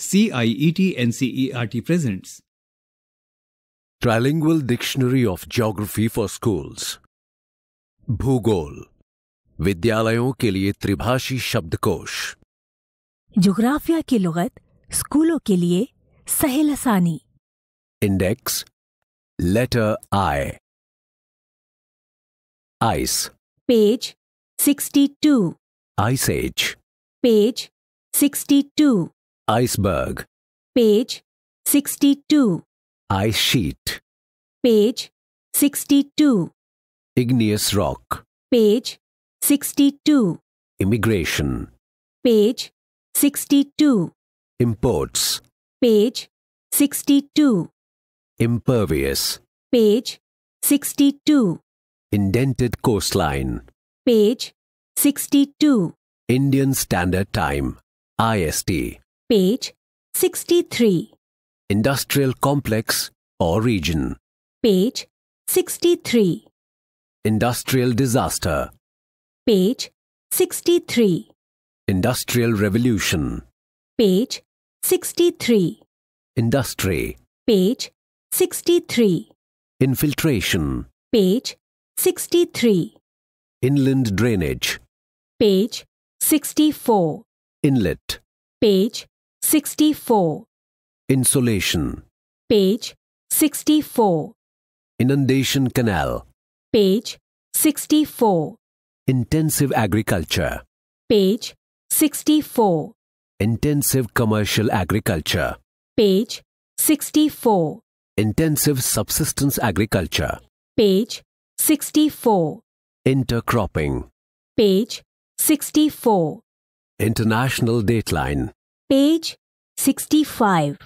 CIET NCERT presents Trilingual Dictionary of Geography for Schools भूगोल विद्यालयों के लिए त्रिभाषी शब्दकोश जोग्राफिया की लुगत स्कूलों के लिए सहेल आसानी index letter I ice page 62 ice age page 62 Iceberg. Page 62. Ice sheet. Page 62. Igneous rock. Page 62. Immigration. Page 62. Imports. Page 62. Impervious. Page 62. Indented coastline. Page 62. Indian Standard Time. IST. Page 63. Industrial complex or region. Page 63. Industrial disaster. Page 63. Industrial revolution. Page 63. Industry. Page 63. Infiltration. Page 63. Inland drainage. Page 64. Inlet. Page 64. insulation. Page 64. Inundation Canal. Page 64. Intensive Agriculture. Page 64. Intensive Commercial Agriculture. Page 64. Intensive Subsistence Agriculture. Page 64. Intercropping. Page 64. International Dateline. Page 65.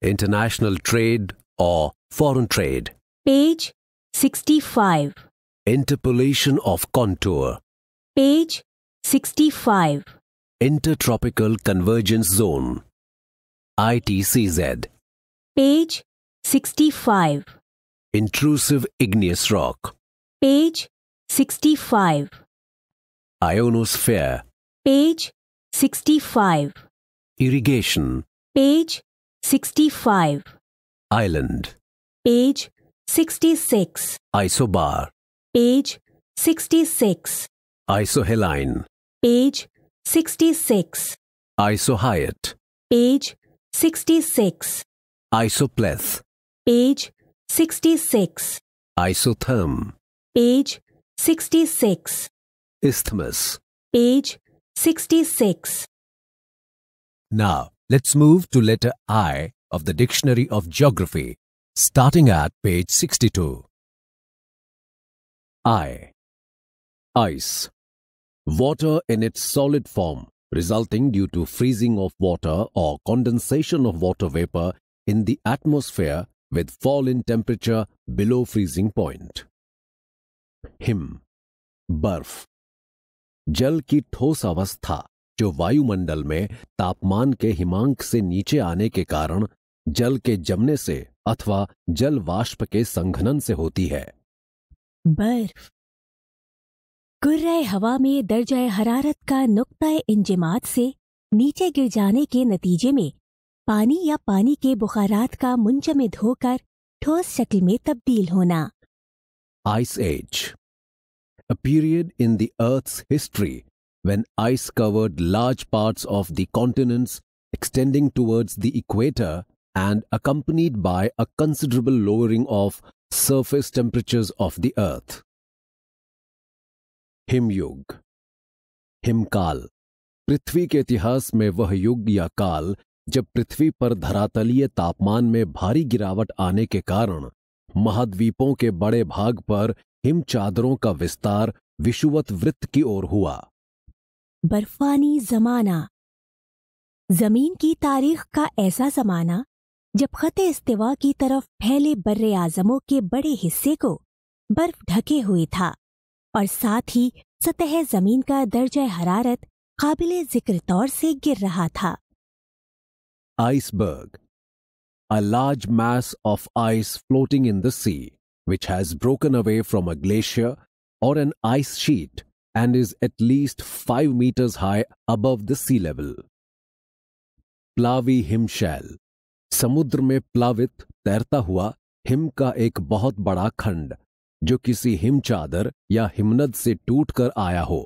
International trade or foreign trade. Page 65. Interpolation of contour. Page 65. Intertropical Convergence Zone. ITCZ. Page 65. Intrusive Igneous Rock. Page 65. Ionosphere. Page 65. Irrigation. Page 65. Island. Page 66. Isobar. Page 66. Isoheline. Page 66. Isohyat. Page 66. Isopleth. Page 66. Isotherm. Page 66. Isthmus. Page 66. Now, let's move to letter I of the Dictionary of Geography, starting at page 62. I. Ice. Water in its solid form, resulting due to freezing of water or condensation of water vapor in the atmosphere with fall in temperature below freezing point. Him. बर्फ जल की ठोस अवस्था जो वायुमंडल में तापमान के हिमांक से नीचे आने के कारण जल के जमने से अथवा जल वाष्प के संघनन से होती है बर्फ कुर्रे हवा में दर्ज हरारत का नुकता इंजमात से नीचे गिर जाने के नतीजे में पानी या पानी के बुखारात का मुंजमद होकर ठोस शक्ल में तब्दील होना ice age a period in दर्थ earth's history when ice covered large parts of the continents extending towards the equator and accompanied by a considerable lowering of surface temperatures of the earth. हिमयुग हिमकाल पृथ्वी के इतिहास में वह युग या काल जब पृथ्वी पर धरातलीय तापमान में भारी गिरावट आने के कारण महाद्वीपों के बड़े भाग पर हिम चादरों का विस्तार विषुवत वृत्त की ओर हुआ बर्फानी जमाना जमीन की तारीख का ऐसा जमाना जब खत इस्तेवा की तरफ फैले बर्र आजमों के बड़े हिस्से को बर्फ ढके हुए था और साथ ही सतह जमीन का दर्ज हरारत काबिल जिक्र तौर से गिर रहा था iceberg a large mass of ice floating in the sea which has broken away from a glacier or an ice sheet and is at least 5 meters high above the sea level. प्लावी हिमशैल समुद्र में प्लावित तैरता हुआ him का एक बहुत बड़ा खंड जो किसी हिमचादर या हिमनद से टूटकर आया हो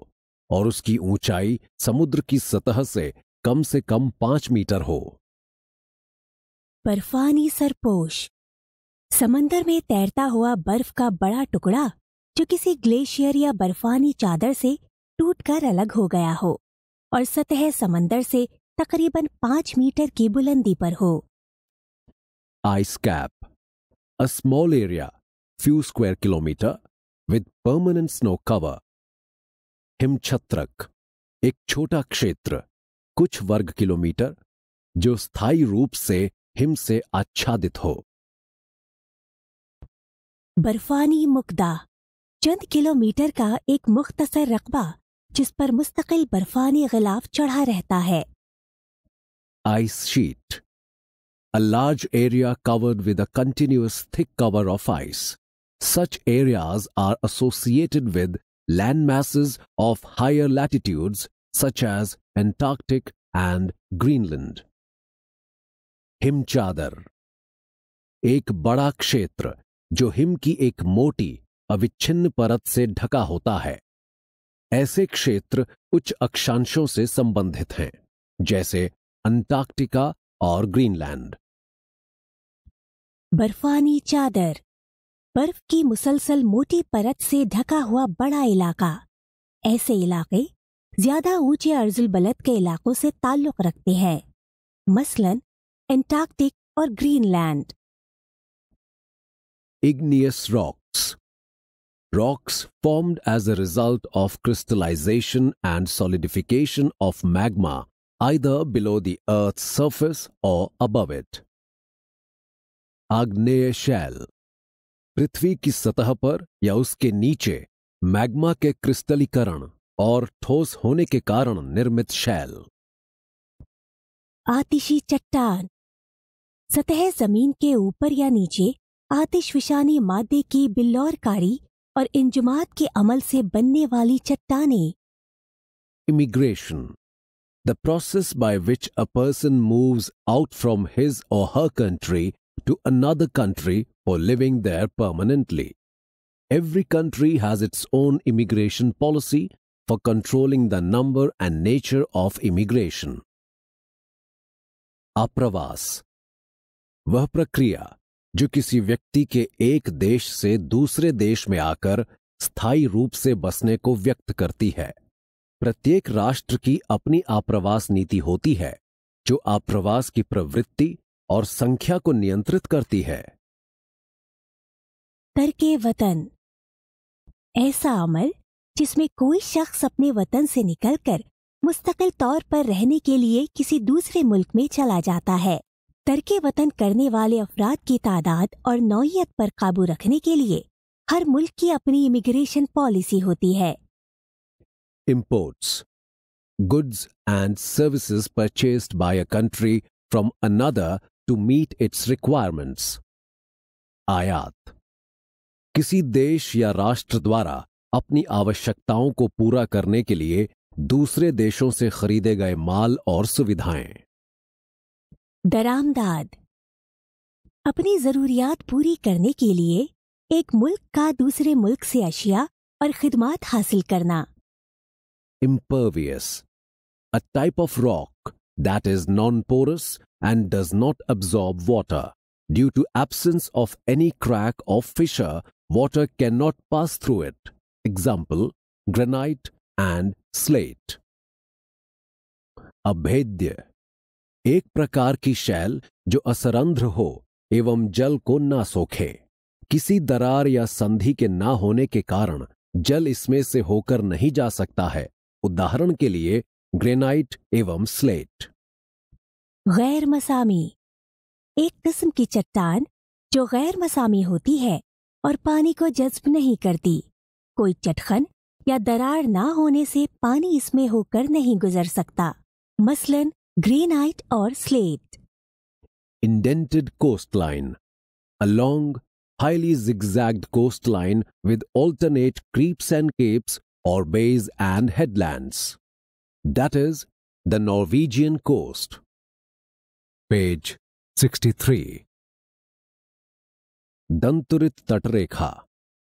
और उसकी ऊंचाई समुद्र की सतह से कम से कम पांच मीटर हो बर्फानी सरपोश समंदर में तैरता हुआ बर्फ का बड़ा टुकड़ा जो किसी ग्लेशियर या बर्फानी चादर से टूटकर अलग हो गया हो और सतह समंदर से तकरीबन पांच मीटर की बुलंदी पर हो ice cap a small area few square kilometre with permanent snow cover हिमछत्रक एक छोटा क्षेत्र कुछ वर्ग किलोमीटर जो स्थायी रूप से हिम से आच्छादित हो बर्फानी मुकदा चंद किलोमीटर का एक मुख्तसर रकबा जिस पर मुस्तकिल बर्फानी गिलाफ चढ़ा रहता है ice sheet a large area covered with a continuous thick cover of ice such areas are associated with land masses of higher latitudes such as Antarctic and Greenland हिमचादर एक बड़ा क्षेत्र जो हिम की एक मोटी अविच्छिन्न परत से ढका होता है ऐसे क्षेत्र उच्च अक्षांशों से संबंधित हैं जैसे अंटार्कटिका और ग्रीनलैंड बर्फानी चादर बर्फ की मुसलसल मोटी परत से ढका हुआ बड़ा इलाका ऐसे इलाके ज्यादा ऊंचे अर्जुल बलत के इलाकों से ताल्लुक रखते हैं मसलन एंटार्कटिक और Greenland igneous rocks Rocks formed as a result of crystallization and solidification of magma either below the Earth's surface or above it. Agneya Shell पृथ्वी की सतह पर या उसके नीचे मैग्मा के क्रिस्टलीकरण और ठोस होने के कारण निर्मित शैल आतिशी चट्टान सतह जमीन के ऊपर या नीचे आतिश विषानी मादे की बिल्लौरकारी और इंजमात के अमल से बनने वाली चट्टाने immigration the process by which a person moves out from his or her country to another country for living there permanently Every country has its own immigration policy for controlling the number and nature of immigration. अप्रवास वह प्रक्रिया जो किसी व्यक्ति के एक देश से दूसरे देश में आकर स्थायी रूप से बसने को व्यक्त करती है प्रत्येक राष्ट्र की अपनी आप्रवास नीति होती है जो आप्रवास की प्रवृत्ति और संख्या को नियंत्रित करती है तरके वतन ऐसा अमल जिसमें कोई शख्स अपने वतन से निकलकर मुस्तकिल तौर पर रहने के लिए किसी दूसरे मुल्क में चला जाता है तरके वतन करने वाले अफराद की तादाद और नौयत पर काबू रखने के लिए हर मुल्क की अपनी इमिग्रेशन पॉलिसी होती है imports goods and services purchased by a country from another to meet its requirements आयात किसी देश या राष्ट्र द्वारा अपनी आवश्यकताओं को पूरा करने के लिए दूसरे देशों से खरीदे गए माल और सुविधाएं दरामदाद अपनी जरूरियात पूरी करने के लिए एक मुल्क का दूसरे मुल्क से अशिया और खिदमात हासिल करना impervious a type of rock that is non porous and does not absorb water due to absence of any crack of fissure water can not pass through it example granite and slate अभेद्य एक प्रकार की शैल जो असरंध्र हो एवं जल को ना सोखे किसी दरार या संधि के ना होने के कारण जल इसमें से होकर नहीं जा सकता है उदाहरण के लिए ग्रेनाइट एवं स्लेट गैर मसामी एक किस्म की चट्टान जो गैर मसामी होती है और पानी को जज्ब नहीं करती कोई चटखन या दरार ना होने से पानी इसमें होकर नहीं गुजर सकता मसलन granite or slate. Indented coastline. A long, highly zigzagged coastline with alternate creeps and capes or bays and headlands. That is the Norwegian coast. Page 63. Danturit तटरेखा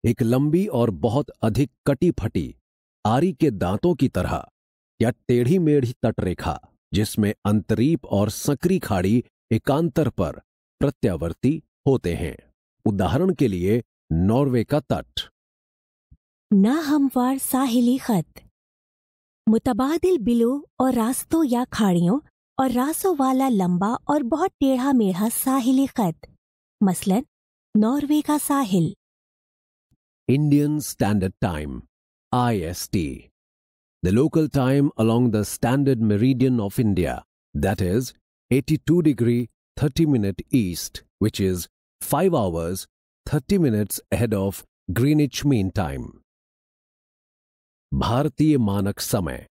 एक लंबी और बहुत अधिक कटी फटी आरी के दांतों की तरह या टेढ़ी मेढ़ी तटरेखा जिसमें अंतरीप और सकरी खाड़ी एकांतर पर प्रत्यावर्ती होते हैं उदाहरण के लिए नॉर्वे का तट नाहमवार साहिली खत मुतबादिल बिलो और रास्तों या खाड़ियों और रासों वाला लंबा और बहुत टेढ़ा मेढ़ा साहिली खत मसलन नॉर्वे का साहिल Indian standard time T the local time along the standard meridian of India, that is 82 degree 30 minute east, which is 5 hours 30 minutes ahead of Greenwich Mean Time. भारतीय मानक समय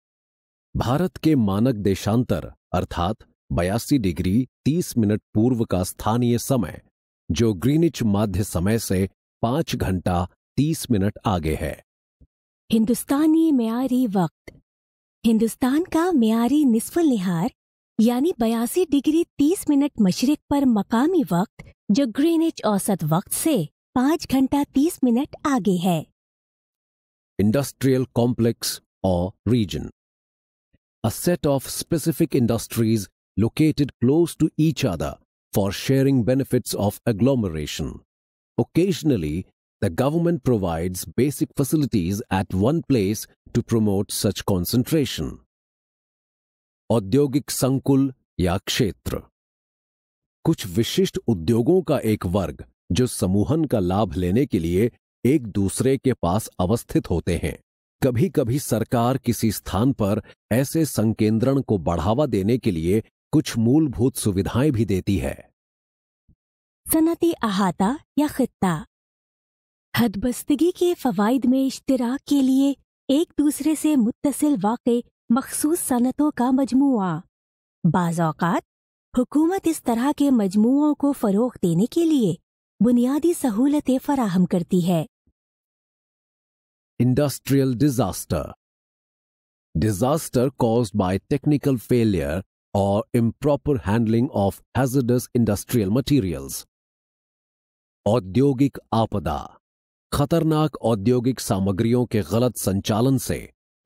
भारत के मानक देशांतर अर्थात बयासी डिग्री 30 मिनट पूर्व का स्थानीय समय जो ग्रीनिच माध्य समय से पांच घंटा 30 मिनट आगे है हिंदुस्तानी मैारी वक्त हिंदुस्तान का मैारी निस्फल निहार यानी बयासी डिग्री तीस मिनट मशरक पर मकामी वक्त जो ग्रीनिच औसत वक्त से पाँच घंटा तीस मिनट आगे है industrial complex or region a set of specific industries located close to each other for sharing benefits of agglomeration occasionally the government provides basic facilities at one place to promote such concentration. औद्योगिक संकुल या क्षेत्र कुछ विशिष्ट उद्योगों का एक वर्ग जो समूहन का लाभ लेने के लिए एक दूसरे के पास अवस्थित होते हैं कभी कभी सरकार किसी स्थान पर ऐसे संकेंद्रण को बढ़ावा देने के लिए कुछ मूलभूत सुविधाएं भी देती है सनती अहाता या खिता हदबस्तगी के फ़वाद में इश्तराक के लिए एक दूसरे से मुतसिल वाक़ मखसूस सनतों का मजमू बाज़ात हुकूमत इस तरह के मजमुओं को फ़रोग देने के लिए बुनियादी सहूलतें फराहम करती है industrial disaster disaster caused by technical failure or improper handling of hazardous industrial materials औद्योगिक आपदा खतरनाक औद्योगिक सामग्रियों के गलत संचालन से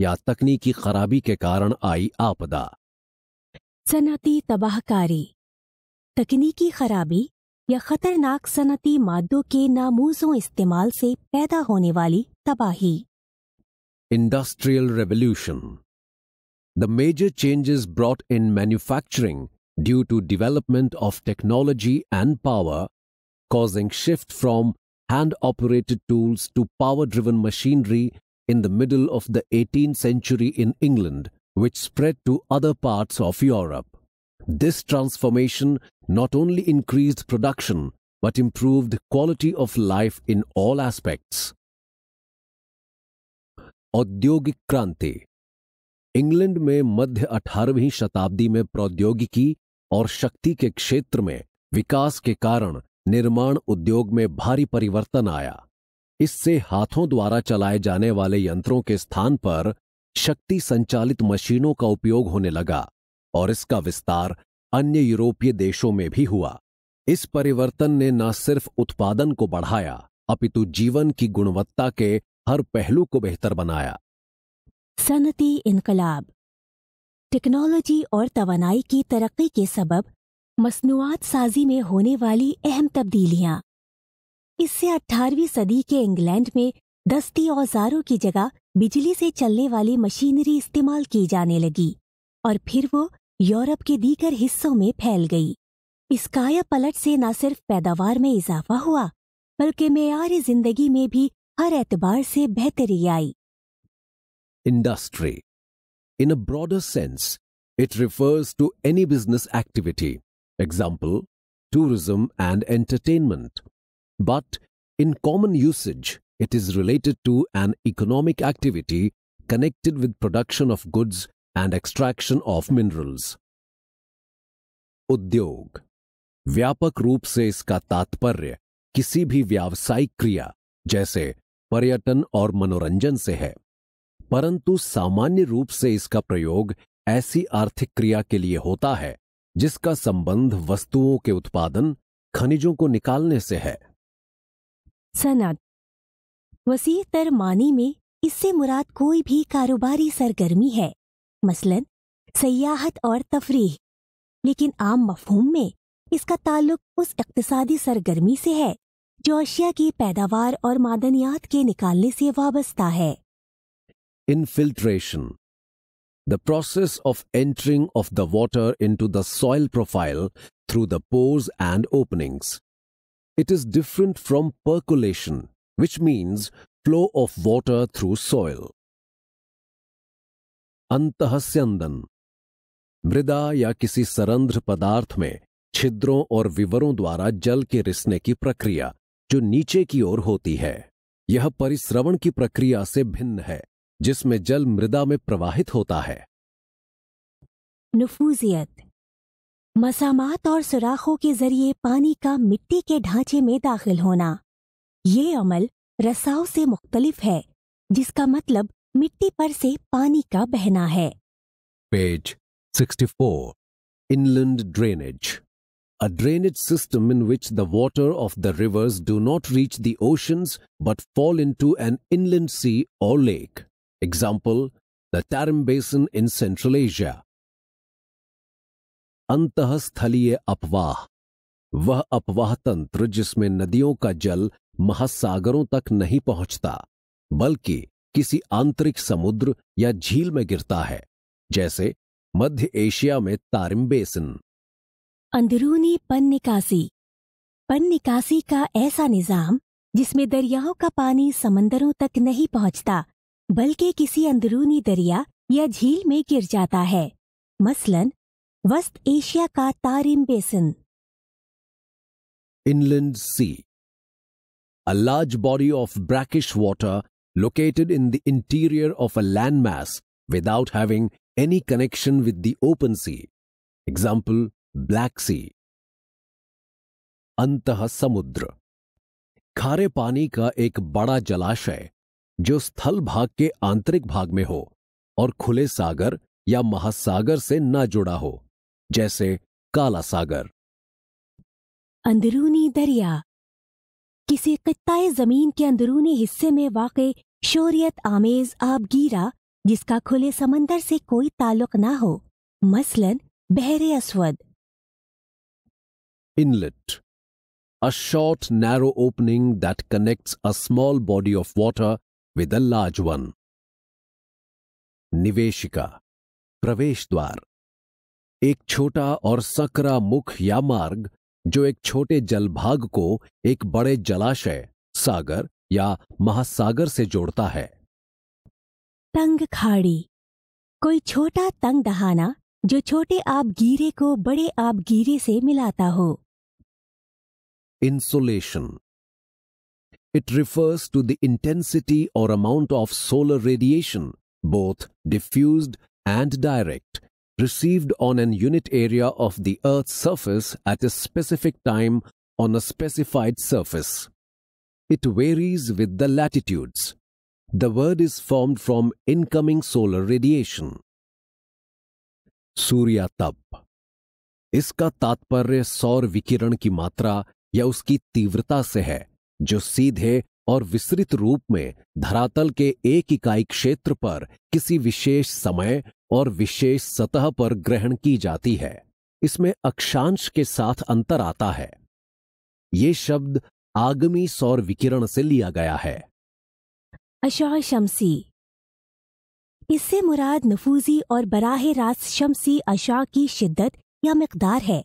या तकनीकी खराबी के कारण आई आपदा सनती तबाहकारी तकनीकी खराबी या खतरनाक सनती मादों के नामूजों इस्तेमाल से पैदा होने वाली तबाही industrial revolution the major changes brought in manufacturing due to development of technology and power causing shift from hand operated tools to power driven machinery in the middle of the 18th century in England, which spread to other parts of Europe. This transformation not only increased production but improved quality of life in all aspects. औद्योगिक क्रांति England में मध्य 18वीं शताब्दी में प्रौद्योगिकी और शक्ति के क्षेत्र में विकास के कारण निर्माण उद्योग में भारी परिवर्तन आया इससे हाथों द्वारा चलाए जाने वाले यंत्रों के स्थान पर शक्ति संचालित मशीनों का उपयोग होने लगा और इसका विस्तार अन्य यूरोपीय देशों में भी हुआ इस परिवर्तन ने न सिर्फ उत्पादन को बढ़ाया अपितु जीवन की गुणवत्ता के हर पहलू को बेहतर बनाया सनती इनकलाब टेक्नोलॉजी और तवानाई की तरक्की के सबब मसनूआत साजी में होने वाली अहम तब्दीलियां इससे 18वीं सदी के इंग्लैंड में दस्ती औजारों की जगह बिजली से चलने वाली मशीनरी इस्तेमाल की जाने लगी और फिर वो यूरोप के दीगर हिस्सों में फैल गई इस काया पलट से न सिर्फ पैदावार में इजाफा हुआ बल्कि मैार जिंदगी में भी हर एतबार से बेहतरी आई industry in a broader sense it refers to any business activity example, tourism and entertainment. But in common usage, it is related to an economic activity connected with production of goods and extraction of minerals. उद्योग व्यापक रूप से इसका तात्पर्य किसी भी व्यावसायिक क्रिया जैसे पर्यटन और मनोरंजन से है परंतु सामान्य रूप से इसका प्रयोग ऐसी आर्थिक क्रिया के लिए होता है जिसका संबंध वस्तुओं के उत्पादन खनिजों को निकालने से है सनत वसी तर मानी में इससे मुराद कोई भी कारोबारी सरगर्मी है मसलन सयाहत और तफरीह लेकिन आम मफहूम में इसका ताल्लुक उस इकतसादी सरगर्मी से है जो अशिया की पैदावार और मादनियात के निकालने से वाबस्ता है infiltration The process of entering of the water into the soil profile through the pores and openings. It is different from percolation, which means flow of water through soil. Antahasyandan मृदा ya kisi सरंध्र padarth mein छिद्रों aur vivaron dwara jal ke risne ki prakriya, jo niche ki or hoti hai. यह parisravan ki prakriya se भिन्न hai. जिसमें जल मृदा में प्रवाहित होता है नफूजियत मसामात और सुराखों के जरिए पानी का मिट्टी के ढांचे में दाखिल होना ये अमल रसाव से मुख्तलिफ है जिसका मतलब मिट्टी पर से पानी का बहना है page 64 inland drainage a drainage system in which the water of the rivers do not reach the oceans but fall into an inland sea or lake Example, the Tarim Basin in Central Asia. अंतस्थलीय अपवाह वह अपवाह तंत्र जिसमें नदियों का जल महासागरों तक नहीं पहुंचता बल्कि किसी आंतरिक समुद्र या झील में गिरता है जैसे मध्य एशिया में तारिम बेसिन अंदरूनी पन निकासी पन निकासी का ऐसा निजाम जिसमें दरियाओं का पानी समंदरों तक नहीं पहुंचता बल्कि किसी अंदरूनी दरिया या झील में गिर जाता है मसलन वस्त एशिया का Tarim basin inland sea a large body of brackish water located in the interior of a land mass without having any connection with the open sea example Black Sea अंत समुद्र खारे पानी का एक बड़ा जलाशय जो स्थल भाग के आंतरिक भाग में हो और खुले सागर या महासागर से न जुड़ा हो जैसे काला सागर अंदरूनी दरिया किसी कत्ताए जमीन के अंदरूनी हिस्से में वाक़ शोरियत आमेज आबगीरा जिसका खुले समंदर से कोई ताल्लुक ना हो मसलन बहरे असवद inlet a short narrow opening that connects a small body of water विदल्लाजवन निवेशिका प्रवेश द्वार एक छोटा और सकरा मुख या मार्ग जो एक छोटे जलभाग को एक बड़े जलाशय सागर या महासागर से जोड़ता है तंग खाड़ी कोई छोटा तंग दहाना जो छोटे आबगीरे को बड़े आबगीरे से मिलाता हो insolation It refers to the intensity or amount of solar radiation, both diffused and direct, received on an unit area of the Earth's surface at a specific time on a specified surface. It varies with the latitudes. The word is formed from incoming solar radiation. सूर्या तप इसका तात्पर्य सौर विकिरण की मात्रा या उसकी तीव्रता से है जो सीधे और विस्तृत रूप में धरातल के एक इकाई क्षेत्र पर किसी विशेष समय और विशेष सतह पर ग्रहण की जाती है इसमें अक्षांश के साथ अंतर आता है ये शब्द आगमी सौर विकिरण से लिया गया है अशा शमसी इससे मुराद नफूजी और बराह रास शमसी अशा की शिद्दत या मकदार है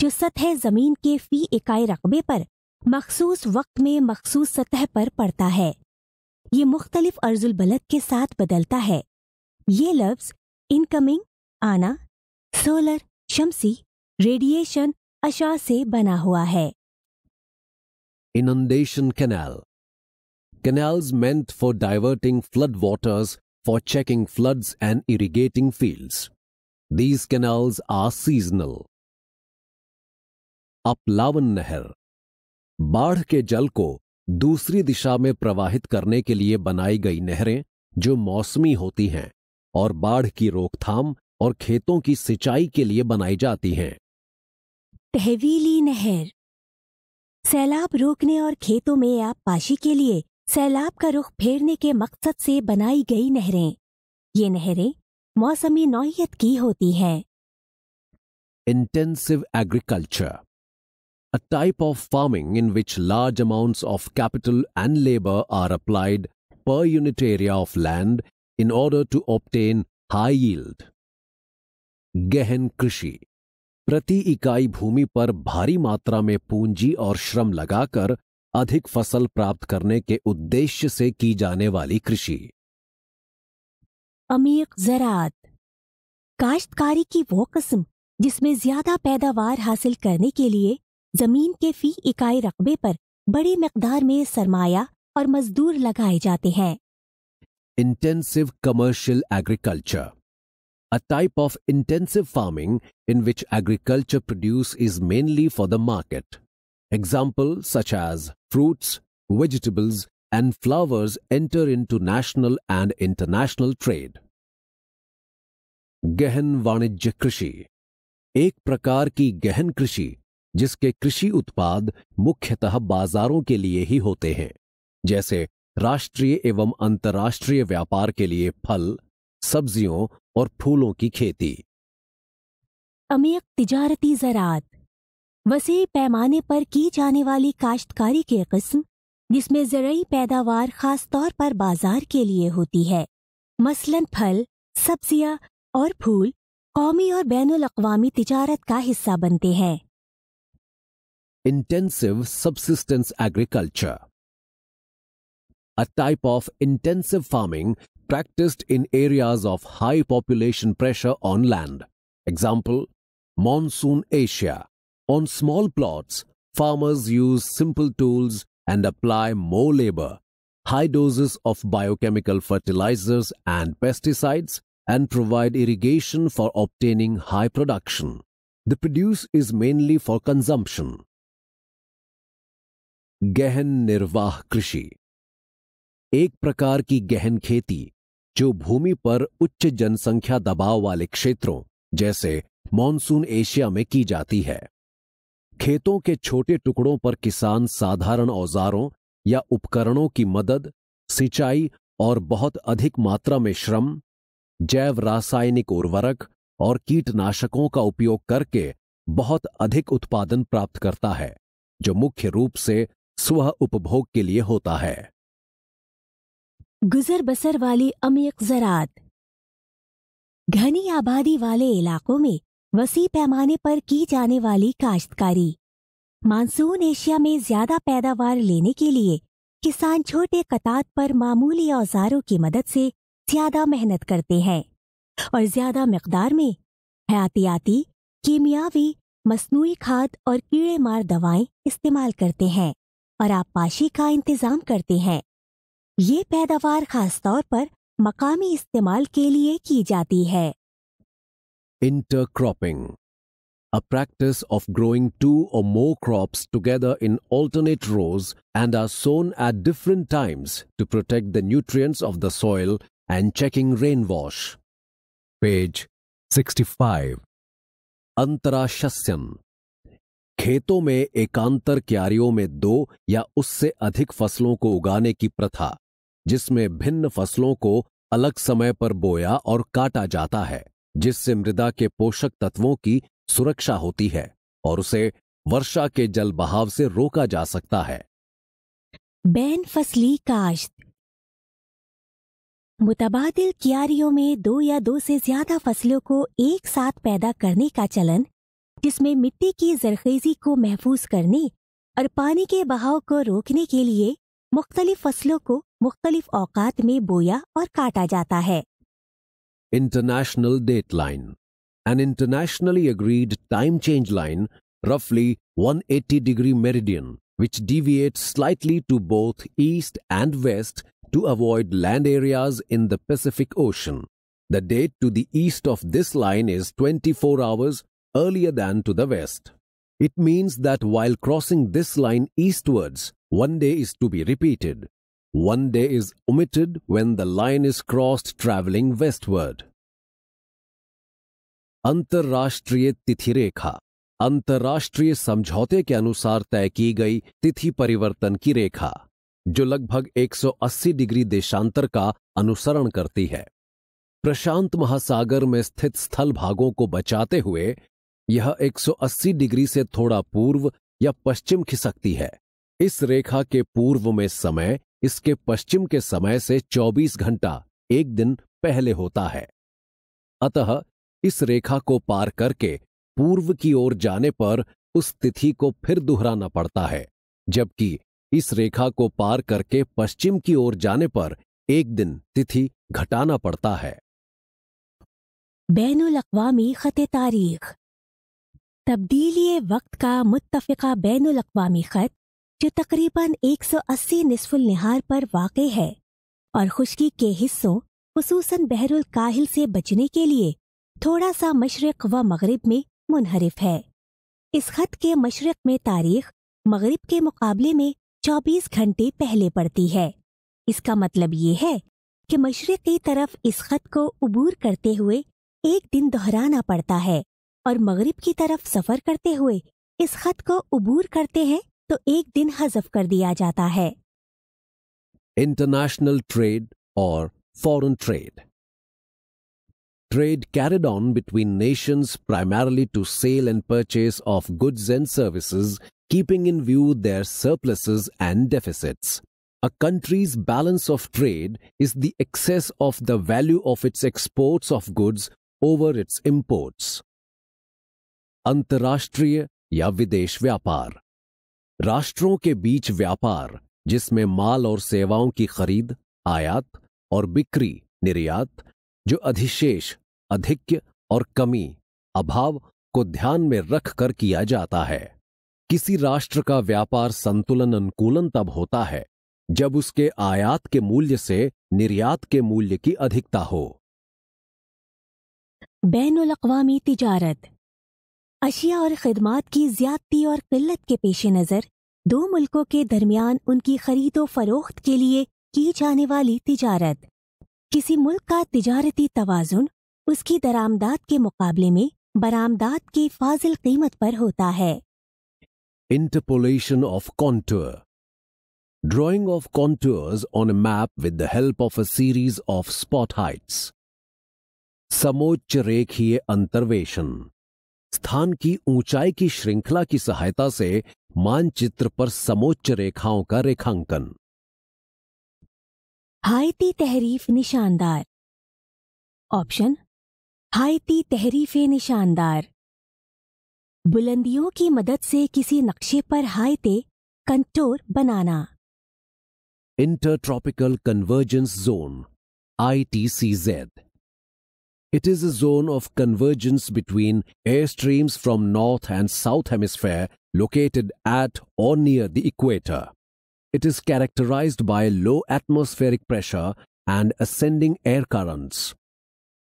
जो सतह जमीन के फी इकाई रकबे पर मखसूस वक्त में मखसूस सतह पर पड़ता है ये मुख्तलिफ अर्जुल बलद के साथ बदलता है ये लफ्ज इनकमिंग आना सोलर शमसी रेडिएशन अशा से बना हुआ है inundation canal canals meant for diverting flood waters for checking floods and irrigating fields these canals are seasonal अपलावन नहर बाढ़ के जल को दूसरी दिशा में प्रवाहित करने के लिए बनाई गई नहरें जो मौसमी होती हैं और बाढ़ की रोकथाम और खेतों की सिंचाई के लिए बनाई जाती हैं तहवीली नहर सैलाब रोकने और खेतों में आबपाशी के लिए सैलाब का रुख फेरने के मकसद से बनाई गई नहरें ये नहरें मौसमी नौयत की होती हैं intensive agriculture a type of farming in which large amounts of capital and labor are applied per unit area of land in order to obtain high yield. गहन कृषि प्रति इकाई भूमि पर भारी मात्रा में पूंजी और श्रम लगाकर अधिक फसल प्राप्त करने के उद्देश्य से की जाने वाली कृषि अमीर जरात काश्तकारी की वो किस्म जिसमें ज्यादा पैदावार हासिल करने के लिए जमीन के फी इकाई रकबे पर बड़ी मकदार में सरमाया और मजदूर लगाए जाते हैं intensive commercial agriculture a type of intensive farming in which agriculture produce is mainly for the market example such as fruits vegetables and flowers enter into national and international trade गहन वाणिज्य कृषि एक प्रकार की गहन कृषि जिसके कृषि उत्पाद मुख्यतः बाजारों के लिए ही होते हैं जैसे राष्ट्रीय एवं अंतर्राष्ट्रीय व्यापार के लिए फल सब्जियों और फूलों की खेती अमेक तिजारती ज़रात वसी पैमाने पर की जाने वाली काश्तकारी के किस्म जिसमें ज़रूरी पैदावार खास तौर पर बाजार के लिए होती है मसलन फल सब्जियां और फूल कौमी और बैन अवी तजारत का हिस्सा बनते हैं intensive subsistence agriculture. A type of intensive farming practiced in areas of high population pressure on land. Example, monsoon Asia. On small plots, farmers use simple tools and apply more labor, high doses of biochemical fertilizers and pesticides, and provide irrigation for obtaining high production. The produce is mainly for consumption. गहन निर्वाह कृषि एक प्रकार की गहन खेती जो भूमि पर उच्च जनसंख्या दबाव वाले क्षेत्रों जैसे मॉनसून एशिया में की जाती है खेतों के छोटे टुकड़ों पर किसान साधारण औजारों या उपकरणों की मदद सिंचाई और बहुत अधिक मात्रा में श्रम जैव रासायनिक उर्वरक और कीटनाशकों का उपयोग करके बहुत अधिक उत्पादन प्राप्त करता है जो मुख्य रूप से स्व उपभोग के लिए होता है गुजर बसर वाली अमीक जरात घनी आबादी वाले इलाकों में वसी पैमाने पर की जाने वाली काश्तकारी मानसून एशिया में ज्यादा पैदावार लेने के लिए किसान छोटे कतात पर मामूली औजारों की मदद से ज्यादा मेहनत करते हैं और ज्यादा मकदार में हयातियाती कीमियावी मसनू खाद और कीड़े मार दवाएं इस्तेमाल करते हैं और आपपाशी का इंतजाम करते हैं ये पैदावार खासतौर पर मकामी इस्तेमाल के लिए की जाती है intercropping a practice of growing two or more crop together in alternate rows and are sown at different times to protect the nutrient of the soil and checking rain wash page sixty five अंतराशस्यम खेतों में एकांतर क्यारियों में दो या उससे अधिक फसलों को उगाने की प्रथा जिसमें भिन्न फसलों को अलग समय पर बोया और काटा जाता है जिससे मृदा के पोषक तत्वों की सुरक्षा होती है और उसे वर्षा के जल बहाव से रोका जा सकता है बैन फसली काश्त मुतबादिल क्यारियों में दो या दो से ज्यादा फसलों को एक साथ पैदा करने का चलन जिसमें मिट्टी की जरखेजी को महफूज करने और पानी के बहाव को रोकने के लिए मुख्तलिफ फसलों को मुख्तलिफ औकात में बोया और काटा जाता है international date line an internationally agreed time change line रफली one eighty degree meridian which deviate slightly to both east and west to avoid land areas in the Pacific Ocean The date to the east of this line is 24 hours earlier than to the west. It means that while crossing this line eastwards, one day is to be repeated. One day is omitted when the line is crossed traveling westward. Antarashtriya तिथि रेखा अंतर्राष्ट्रीय समझौते के अनुसार तय की गई तिथि परिवर्तन की रेखा जो लगभग 180 डिग्री देशांतर का अनुसरण करती है प्रशांत महासागर में स्थित स्थल भागों को बचाते हुए यह 180 डिग्री से थोड़ा पूर्व या पश्चिम खिसकती है इस रेखा के पूर्व में समय इसके पश्चिम के समय से 24 घंटा एक दिन पहले होता है अतः इस रेखा को पार करके पूर्व की ओर जाने पर उस तिथि को फिर दोहराना पड़ता है जबकि इस रेखा को पार करके पश्चिम की ओर जाने पर एक दिन तिथि घटाना पड़ता है बैन अवी ख़त तारीख तब्दीली वक्त का मुतफ़ा बैन अवी ख़त जो तकरीबन 180 निसफुल नहार पर वाक़ है और खुशकी के हिस्सों खसूस बहरुल काहिल से बचने के लिए थोड़ा सा मशरक़ व मगरब में मुनहरफ है इस खत के मशरक़ में तारीख मगरब के मुकाबले में 24 घंटे पहले पड़ती है इसका मतलब ये है कि मशरक़ी की तरफ इस खत को अबूर करते हुए एक दिन दोहराना पड़ता है और मगरिब की तरफ सफर करते हुए इस खत को उबूर करते हैं तो एक दिन हजफ कर दिया जाता है international trade or foreign trade trade carried on between nation primarily to sell and purchase of goods and services keeping in view their surpluses and deficits A country's balance of trade is the excess of the value of its exports of goods over its imports. अंतर्राष्ट्रीय या विदेश व्यापार राष्ट्रों के बीच व्यापार जिसमें माल और सेवाओं की खरीद आयात और बिक्री निर्यात जो अधिशेष अधिक्य और कमी अभाव को ध्यान में रखकर किया जाता है किसी राष्ट्र का व्यापार संतुलन अनुकूलन तब होता है जब उसके आयात के मूल्य से निर्यात के मूल्य की अधिकता हो बैन अवी तिजारत अशिया और खदमात की ज्यादती और किल्लत के पेश नज़र दो मुल्कों के दरमियान उनकी खरीदो फरोख्त के लिए की जाने वाली तिजारत किसी मुल्क का तजारती तोज़ुन उसकी दरामदात के मुकाबले में बरामदात की फाजिल कीमत पर होता है interpolation of contour drawing of contours on map with the help of a series of spot heights समोच्च रेखीय अंतर्वेशन स्थान की ऊंचाई की श्रृंखला की सहायता से मानचित्र पर समोच्च रेखाओं का रेखांकन हायती तहरीफ निशानदार ऑप्शन हायती तहरीफ निशानदार बुलंदियों की मदद से किसी नक्शे पर हायते कंटोर बनाना intertropical convergence zone ITCZ It is a zone of convergence between airstreams from North and South Hemisphere located at or near the equator. It is characterized by low atmospheric pressure and ascending air currents.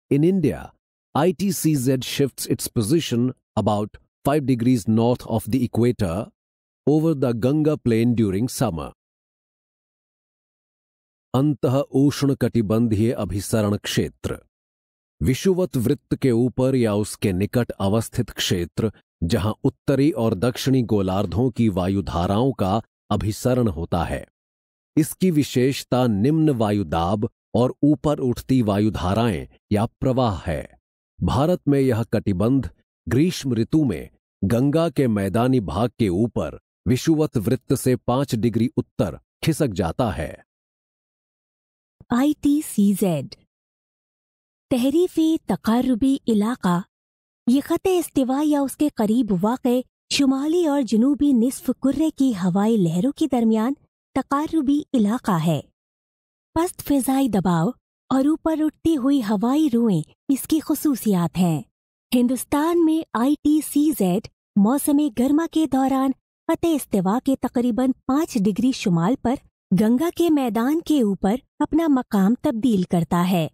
In India, ITCZ shifts its position about 5 degrees north of the equator over the Ganga plain during summer. अंत उष्ण कटिबंधीय अभिसरण विषुवत वृत्त के ऊपर या उसके निकट अवस्थित क्षेत्र जहां उत्तरी और दक्षिणी गोलार्धों की वायुधाराओं का अभिसरण होता है इसकी विशेषता निम्न वायुदाब और ऊपर उठती वायुधाराएं या प्रवाह है भारत में यह कटिबंध ग्रीष्म ऋतु में गंगा के मैदानी भाग के ऊपर विषुवत वृत्त से पांच डिग्री उत्तर खिसक जाता है आई टी सी जेड तहरीफी तकारुबी इलाका ये ख़त इस्तवा या उसके करीब वाक़ शुमाली और जनूबी निसफ कुर्रे की हवाई लहरों के दरमियान तकारुबी इलाका है पस्त फिजाई दबाव और ऊपर उठती हुई हवाई रुएं इसकी खसूसियात हैं हिंदुस्तान में आई टी सी जेड मौसम गर्मा के दौरान फ़त इस्तवा के तकरीबन पाँच डिग्री शुमाल पर गंगा के मैदान के ऊपर अपना मकाम तब्दील करता है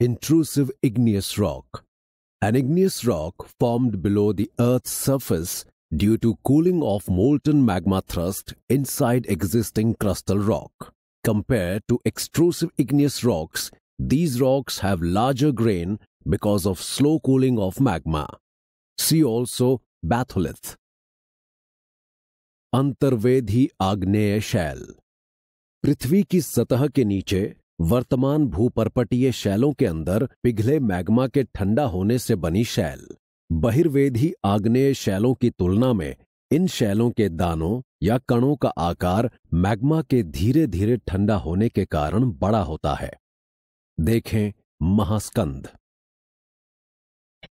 intrusive igneous rock. An igneous rock formed below the Earth's surface due to cooling of molten magma thrust inside existing crustal rock. Compared to extrusive igneous rocks, these rocks have larger grain because of slow cooling of magma. See also batholith. Antarvedhi आग्नेय शैल पृथ्वी की सतह के नीचे वर्तमान भूपरपटीय शैलों के अंदर पिघले magma के ठंडा होने से बनी शैल बहिर्वेधी आग्नेय शैलों की तुलना में इन शैलों के दानों या कणों का आकार मैग्मा के धीरे धीरे ठंडा होने के कारण बड़ा होता है देखें महास्कंद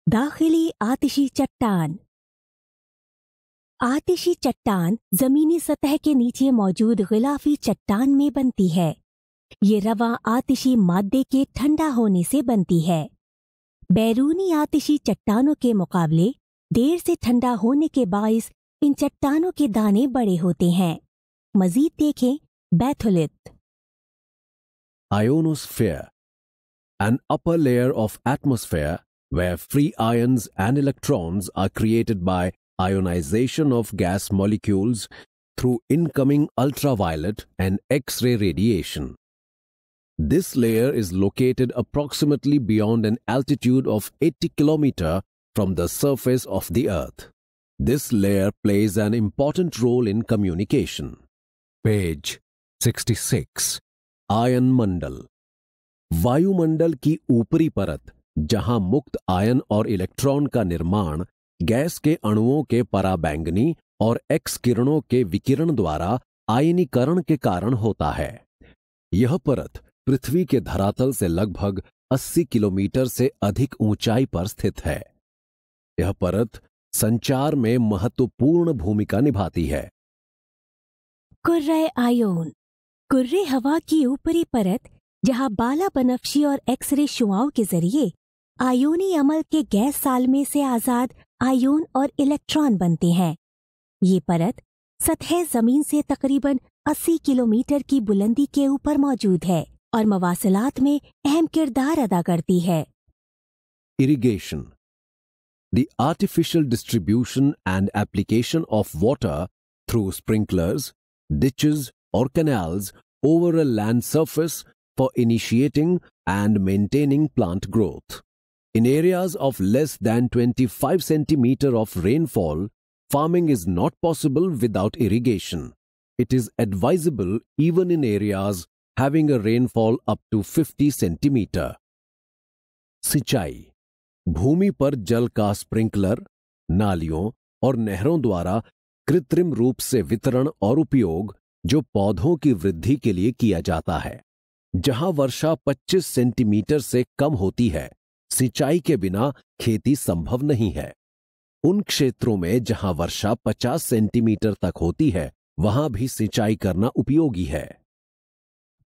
दाखिली आतिशी चट्टान आतिशी चट्टान जमीनी सतह के नीचे मौजूद गिलाफी चट्टान में बनती है ये रवा आतिशी मादे के ठंडा होने से बनती है बैरूनी आतिशी चट्टानों के मुकाबले देर से ठंडा होने के बायस इन चट्टानों के दाने बड़े होते हैं मजीद देखें batholith ionosphere an upper layer of atmosphere where free ion and electrons are created by ionisation of gas molecules through incoming ultraviolet and X-ray radiation This layer is located approximately beyond an altitude of 80 km from the surface of the Earth. This layer plays an important role in communication. Page 66 Iron Mandal मंडल वायुमंडल की ऊपरी परत जहां मुक्त ion और electron का निर्माण गैस ke अणुओं के पराबैंगनी और एक्स किरणों के विकिरण द्वारा आयनीकरण ke karan hota hai. यह parat, पृथ्वी के धरातल से लगभग 80 किलोमीटर से अधिक ऊंचाई पर स्थित है यह परत संचार में महत्वपूर्ण भूमिका निभाती है कुर्रे आयोन कुर्रे हवा की ऊपरी परत जहां बाला बनफशी और एक्सरे शुआओं के जरिए आयोनी अमल के गैस सालमे से आजाद आयोन और इलेक्ट्रॉन बनते हैं ये परत सतह जमीन से तकरीबन 80 किलोमीटर की बुलंदी के ऊपर मौजूद है और मवासिलात में अहम किरदार अदा करती है irrigation the artificial distribution and application of water through sprinklers ditches or canals over a land surface for initiating and maintaining plant growth in areas of less than twenty five centimetre of rainfall farming is not possible without irrigation it is advisable even in areas having a rainfall up to 50 centimetre सिंचाई भूमि पर जल का sprinkler नालियों और नहरों द्वारा कृत्रिम रूप से वितरण और उपयोग जो पौधों की वृद्धि के लिए किया जाता है जहां वर्षा 25 सेंटीमीटर से कम होती है सिंचाई के बिना खेती संभव नहीं है उन क्षेत्रों में जहां वर्षा 50 सेंटीमीटर तक होती है वहां भी सिंचाई करना उपयोगी है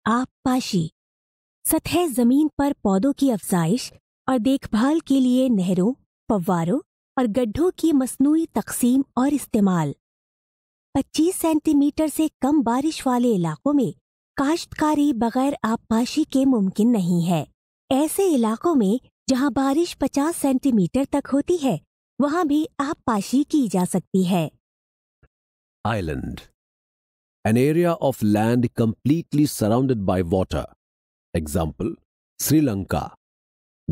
आबपाशी सतह जमीन पर पौधों की अफजाइश और देखभाल के लिए नहरों फव्वारों और गड्ढों की मसनू तकसीम और इस्तेमाल 25 सेंटीमीटर से कम बारिश वाले इलाकों में काश्तकारी बगैर आबपाशी के मुमकिन नहीं है ऐसे इलाकों में जहां बारिश 50 सेंटीमीटर तक होती है वहां भी आबपाशी की जा सकती है island an area of land completely surrounded by water. Example Sri Lanka.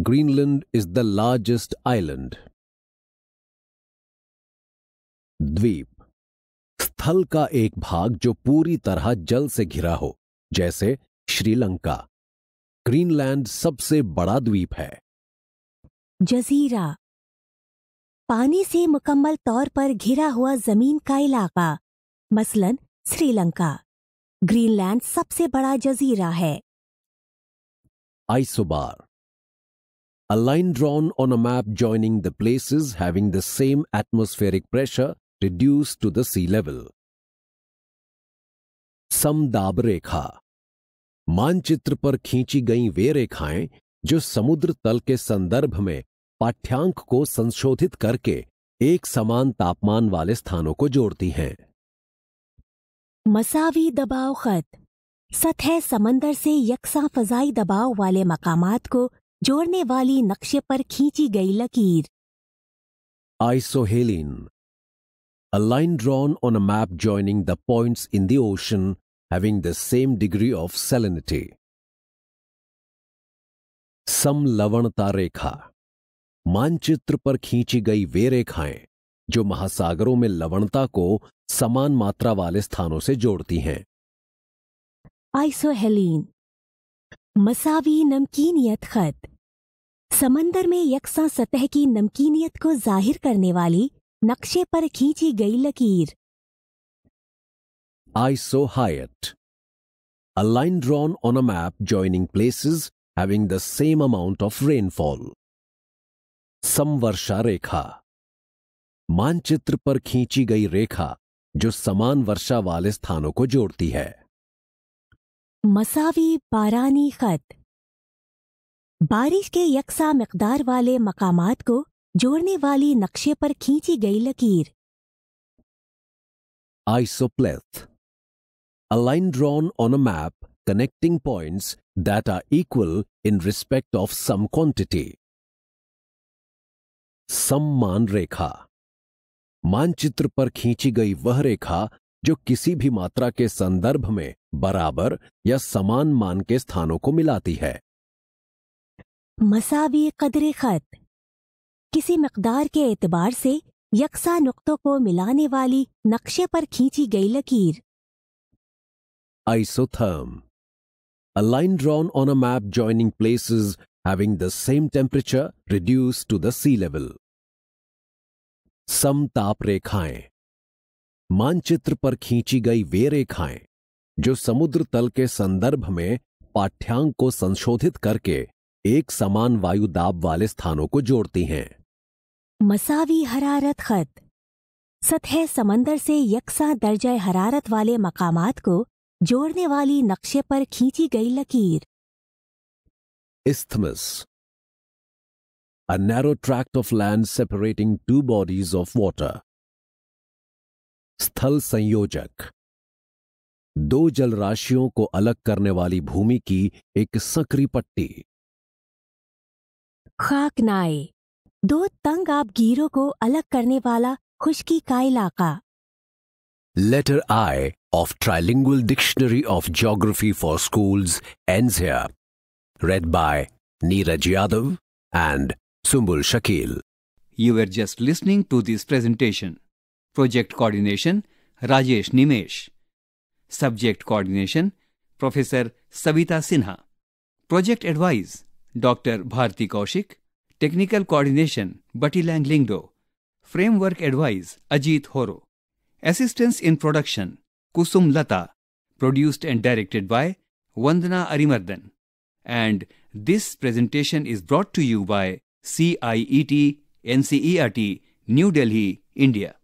Greenland is the largest island. द्वीप स्थल का एक भाग जो पूरी तरह जल से घिरा हो जैसे श्रीलंका ग्रीनलैंड सबसे बड़ा द्वीप है जजीरा पानी से मुकम्मल तौर पर घिरा हुआ जमीन का इलाका मसलन श्रीलंका ग्रीनलैंड सबसे बड़ा जजीरा है isobar A line drawn on a map joining the places having the same atmospheric pressure reduced to the sea level. समदाब रेखा मानचित्र पर खींची गई वे रेखाएं जो समुद्र तल के संदर्भ में पाठ्यांक को संशोधित करके एक समान तापमान वाले स्थानों को जोड़ती हैं मसावी दबाव खत सतह समंदर से यकसा फजाई दबाव वाले मकामात को जोड़ने वाली नक्शे पर खींची गई लकीर आइसोहेलिन A line drawn on a map joining the points in the ocean having the same degree of salinity. समलवणता रेखा मानचित्र पर खींची गई वे रेखाएं जो महासागरों में लवणता को समान मात्रा वाले स्थानों से जोड़ती हैं आइसोहेलीन मसावी नमकीनियत खत समंदर में यकसा सतह की नमकीनियत को जाहिर करने वाली नक्शे पर खींची गई लकीर isohyet a line drawn on a map joining places having the same amount of rainfall समवर्षा रेखा मानचित्र पर खींची गई रेखा जो समान वर्षा वाले स्थानों को जोड़ती है मसावी पारानी खत बारिश के यकसा मकदार वाले मकाम को जोड़ने वाली नक्शे पर खींची गई लकीर isopleth a line drawn on a map connecting points that are equal in respect of some quantity सम्मान रेखा मानचित्र पर खींची गई वह रेखा जो किसी भी मात्रा के संदर्भ में बराबर या समान मान के स्थानों को मिलाती है मसावी कदरे खत किसी मकदार के एतबार से यकसा नुक्तों को मिलाने वाली नक्शे पर खींची गई लकीर isotherm a line drawn on a map joining places having the same temperature reduce to the sea level समताप रेखाएं मानचित्र पर खींची गई वे रेखाएं जो समुद्र तल के संदर्भ में पाठ्यांक को संशोधित करके एक समान वायु दाब वाले स्थानों को जोड़ती हैं मसावी हरारत खत सतह समंदर से यकसा दर्जा हरारत वाले मकामात को जोड़ने वाली नक्शे पर खींची गई लकीर isthmus a narrow tract of land separating two bodies of water. स्थल संयोजक दो जल राशियों को अलग करने वाली भूमि की एक सक्री पट्टी खाकनाए दो तंग आप गीरों को अलग करने वाला खुशकी का इलाका letter I of trilingual dictionary of geography for schools and read by Neeraj Yadav and Sumbul Shakil. You were just listening to this presentation. Project Coordination Rajesh Nimesh. Subject Coordination Professor Savita Sinha. Project Advice Dr. Bharti Kaushik. Technical Coordination Bati Lang Lingdo. Framework Advice Ajit Horo. Assistance in Production Kusum Lata. Produced and directed by Vandana Arimardhan. And this presentation is brought to you by CIET NCERT, New Delhi, India.